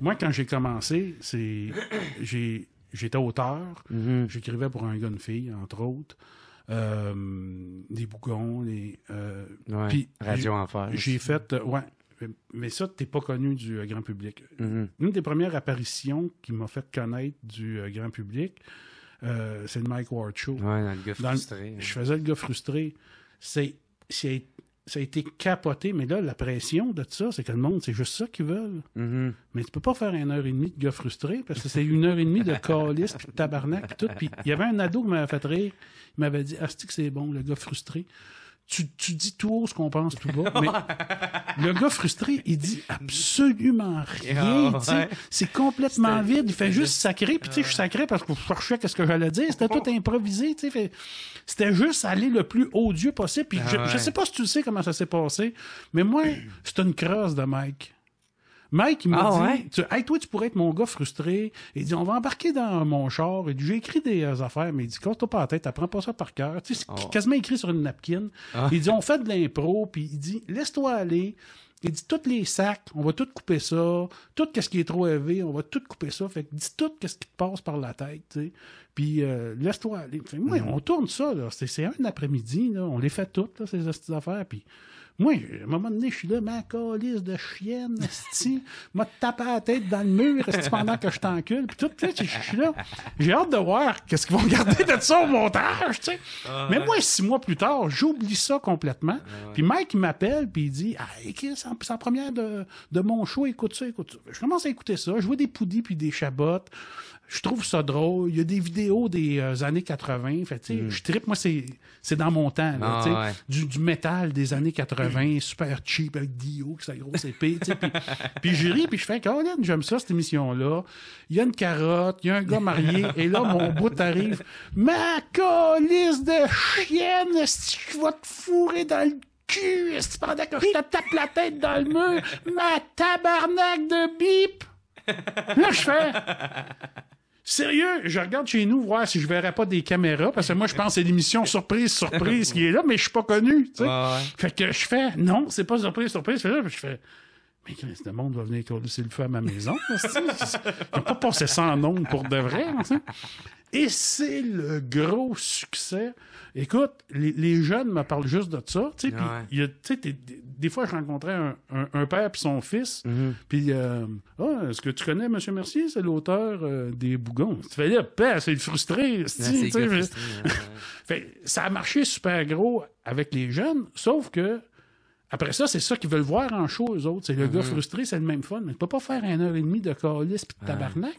Moi, quand j'ai commencé, c'est j'étais auteur, mhm. j'écrivais pour un gars, de fille, entre autres. Euh, des bougons, des. Euh, radio Enfer. J'ai fait. Euh, ouais. Mais ça, t'es pas connu du grand public. Mhm. Une des premières apparitions qui m'a fait connaître du grand public, c'est le Mike Ward Show. Ouais, dans le gars frustré. Hein. Je faisais le gars frustré. C'est ça a été capoté, mais là, la pression de tout ça, c'est que le monde, c'est juste ça qu'ils veulent. Mm-hmm. Mais tu peux pas faire une heure et demie de gars frustrés, parce que c'est une heure et demie de calice, puis de tabarnak, puis tout. Puis il y avait un ado qui m'avait fait rire, il m'avait dit « Asti que c'est bon, le gars frustré » tu, tu dis tout haut ce qu'on pense tout bas. Mais le gars frustré, il dit absolument rien. Ah, c'est complètement vide. Il fait juste sacré. Puis tu sais, je suis sacré parce que je cherchais qu'est-ce que j'allais dire. C'était tout improvisé. Tu sais, c'était juste aller le plus odieux possible. Puis je, ah, sais pas si tu sais comment ça s'est passé, mais moi, c'est une crosse de Mike. Mike, il m'a ah dit, tu, hey, toi, tu pourrais être mon gars frustré. Il dit, on va embarquer dans mon char. Il j'ai écrit des euh, affaires, mais il dit, casse-toi pas la tête, apprends pas ça par cœur. Tu c'est ah. quasiment écrit sur une napkin. Ah. Il dit, on fait de l'impro, puis il dit, laisse-toi aller. Il dit, tous les sacs, on va tout couper ça. Tout ce qui est trop élevé, on va tout couper ça. Fait que dis tout ce qui te passe par la tête, Puis euh, laisse-toi aller. Fait, mm. on tourne ça, C'est un après-midi, On les fait toutes, ces affaires, puis... Moi, à un moment donné, je suis là, ma colise de chienne, esti, m'a tapé la tête dans le mur, pendant que je t'encule, puis tout, je suis là. J'ai hâte de voir qu'est-ce qu'ils vont garder de ça au montage, tu sais. Ah, Mais moi, six mois plus tard, j'oublie ça complètement. Ah, puis Mike, il m'appelle, puis il dit, ah, c'est en, première de, de mon show, écoute ça, écoute ça. Je commence à écouter ça, je vois des poudis puis des chabottes je trouve ça drôle. Il y a des vidéos des euh, années 80. Fait, sais, hmm. Je tripe, moi, c'est dans mon temps. Ah, du, du métal des années 80 super cheap avec Dio, qui sa grosse épée. Puis, puis je ris, puis je fais j'aime ça cette émission-là. Il y a une carotte, il y a un gars marié, et là, mon bout arrive. Ma colisse de chienne, est-ce je vais te fourrer dans le cul, est-ce pendant que je te tape la tête dans le mur, ma tabarnak de bip! Là, je fais. Sérieux, je regarde chez nous voir si je verrais pas des caméras, parce que moi, je pense que c'est l'émission surprise, surprise qui est là, mais je suis pas connu. Fait que je fais, non, c'est pas surprise, surprise. je fais, mais que le monde va venir coller le feu à ma maison. sans pas passé ça en pour de vrai. Et c'est le gros succès. Écoute, les, jeunes me parlent juste de ça. des fois, je rencontrais un, père et son fils. Mhm. Puis, euh, ah, est-ce que tu connais M. Mercier? C'est l'auteur euh, des Bougons. Tu fais là, père, c'est frustré. ça a marché super gros avec les jeunes, sauf que après ça, c'est ça qu'ils veulent voir en show, eux autres. C'est le gars mhm. frustré, c'est le même fun. Mais tu peux pas faire un heure et demie de calice pis de tabarnak.